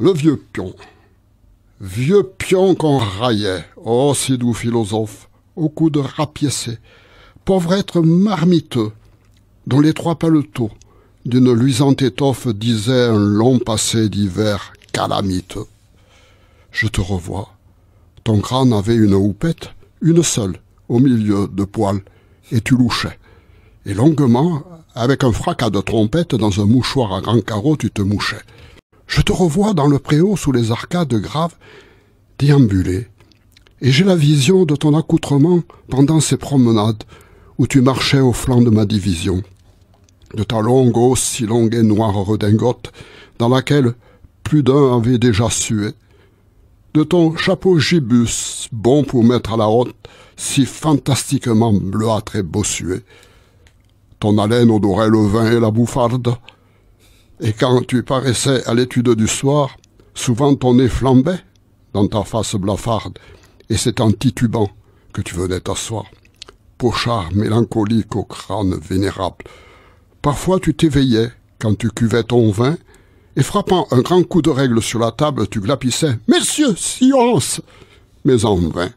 Le vieux pion. Vieux pion qu'on raillait, oh si doux philosophe, au cou de rapiécé, pauvre être marmiteux, dont les trois paletots d'une luisante étoffe disaient un long passé d'hiver calamiteux. Je te revois. Ton crâne avait une houppette, une seule, au milieu de poils, et tu louchais. Et longuement, avec un fracas de trompette dans un mouchoir à grands carreaux, tu te mouchais. Je te revois dans le préau sous les arcades graves déambuler, et j'ai la vision de ton accoutrement pendant ces promenades où tu marchais au flanc de ma division, de ta longue hausse si longue et noire redingote, dans laquelle plus d'un avait déjà sué, de ton chapeau gibus, bon pour mettre à la haute, si fantastiquement bleuâtre et bossué, ton haleine odorait le vin et la bouffarde, et quand tu paraissais à l'étude du soir, souvent ton nez flambait dans ta face blafarde, et c'est en titubant que tu venais t'asseoir. Pochard mélancolique au crâne vénérable. Parfois tu t'éveillais quand tu cuvais ton vin, et frappant un grand coup de règle sur la table, tu glapissais « Messieurs, silence !» Mais en vain.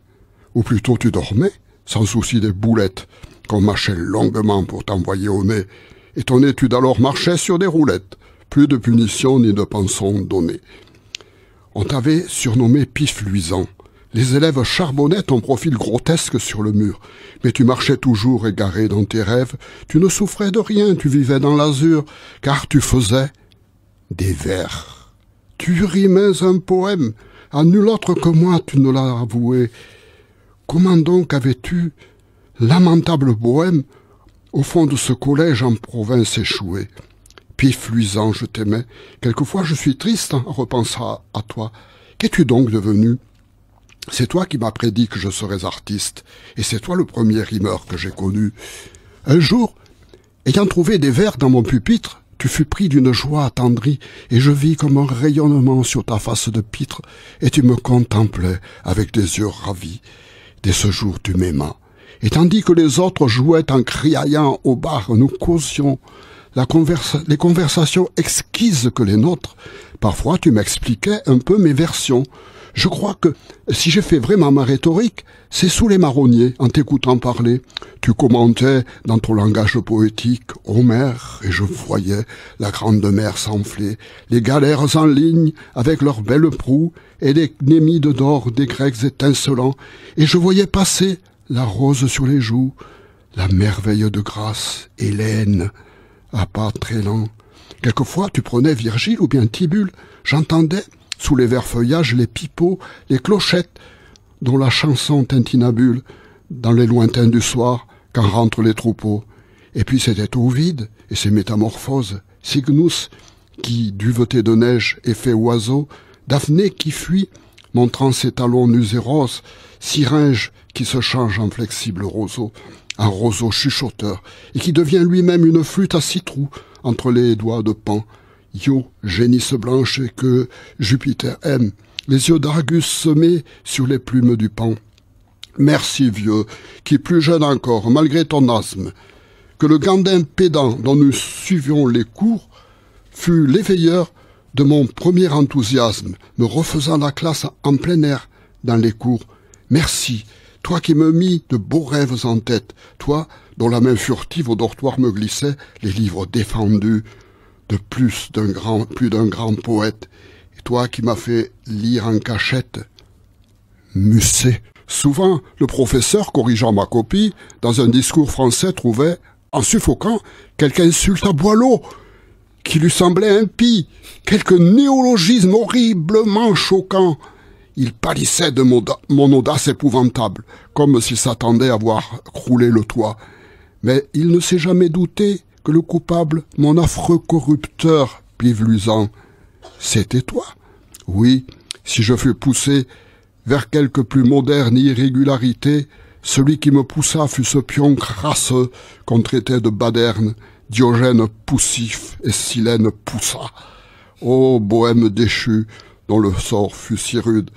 Ou plutôt tu dormais, sans souci des boulettes qu'on mâchait longuement pour t'envoyer au nez, et ton étude alors marchait sur des roulettes plus de punition ni de pensons donnés. On t'avait surnommé pif luisant. Les élèves charbonnaient ton profil grotesque sur le mur. Mais tu marchais toujours égaré dans tes rêves, tu ne souffrais de rien, tu vivais dans l'azur, car tu faisais des vers. Tu rimais un poème, à nul autre que moi tu ne l'as avoué. Comment donc avais-tu, lamentable bohème, au fond de ce collège en province échoué puis, fluisant, je t'aimais. Quelquefois je suis triste hein, repensant à, toi. Qu'es-tu donc devenu C'est toi qui m'as prédit que je serais artiste, et c'est toi le premier rimeur que j'ai connu. Un jour, ayant trouvé des vers dans mon pupitre, tu fus pris d'une joie attendrie, et je vis comme un rayonnement sur ta face de pitre, et tu me contemplais avec des yeux ravis. Dès ce jour tu m'aimas, et tandis que les autres jouaient en criaillant au bar, nous causions les conversations exquises que les nôtres. Parfois, tu m'expliquais un peu mes versions. Je crois que si j'ai fait vraiment ma rhétorique, c'est sous les marronniers, en t'écoutant parler. Tu commentais dans ton langage poétique Homère, et je voyais la grande mer s'enfler, les galères en ligne avec leurs belles proues, et les némides d'or des Grecs étincelants, et je voyais passer la rose sur les joues, la merveille de grâce, Hélène, à pas très lent! Quelquefois, tu prenais Virgile ou bien Tibulle. J'entendais, sous les verts feuillages, les pipeaux, les clochettes, dont la chanson tintinabule, dans les lointains du soir, quand rentrent les troupeaux. Et puis c'était vide, et ses métamorphoses, Cygnus, qui, duveté de neige, est fait oiseau, Daphné qui fuit, montrant ses talons roses, Syringe qui se change en flexible roseau, un roseau chuchoteur, et qui devient lui-même une flûte à six trous entre les doigts de Pan. yo génisse blanche et que Jupiter aime, les yeux d'Argus semés sur les plumes du Pan. Merci vieux, qui plus jeune encore, malgré ton asthme, que le gandin pédant dont nous suivions les cours fut l'éveilleur de mon premier enthousiasme, me refaisant la classe en plein air dans les cours. Merci, toi qui me mis de beaux rêves en tête, toi dont la main furtive au dortoir me glissait les livres défendus de plus d'un grand, d'un grand poète, et toi qui m'as fait lire en cachette. Musset. Souvent, le professeur, corrigeant ma copie, dans un discours français trouvait, en suffoquant, quelque insulte à Boileau, qui lui semblait impie, quelque néologisme horriblement choquant, il pâlissait de mon, audace épouvantable, comme s'il s'attendait à voir crouler le toit. Mais il ne s'est jamais douté que le coupable, mon affreux corrupteur, Pivlusant, c'était toi. Oui, si je fus poussé vers quelque plus moderne irrégularité, celui qui me poussa fut ce pion crasseux qu'on traitait de baderne, Diogène poussif et Silène poussa. Ô oh, bohème déchu, dont le sort fut si rude.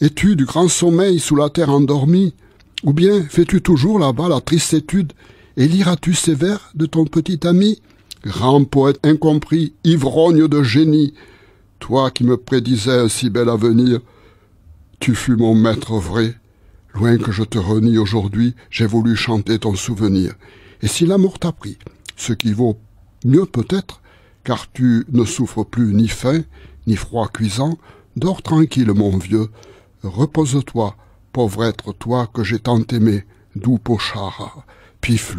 Es-tu du grand sommeil sous la terre endormie Ou bien fais-tu toujours là-bas la triste étude Et liras-tu ces vers de ton petit ami Grand poète incompris, ivrogne de génie, toi qui me prédisais un si bel avenir, tu fus mon maître vrai. Loin que je te renie aujourd'hui, j'ai voulu chanter ton souvenir. Et si l'amour t'a pris, ce qui vaut mieux peut-être, car tu ne souffres plus ni faim, ni froid cuisant, dors tranquille, mon vieux. Repose-toi, pauvre être, toi que j'ai tant aimé, doux Pochara pif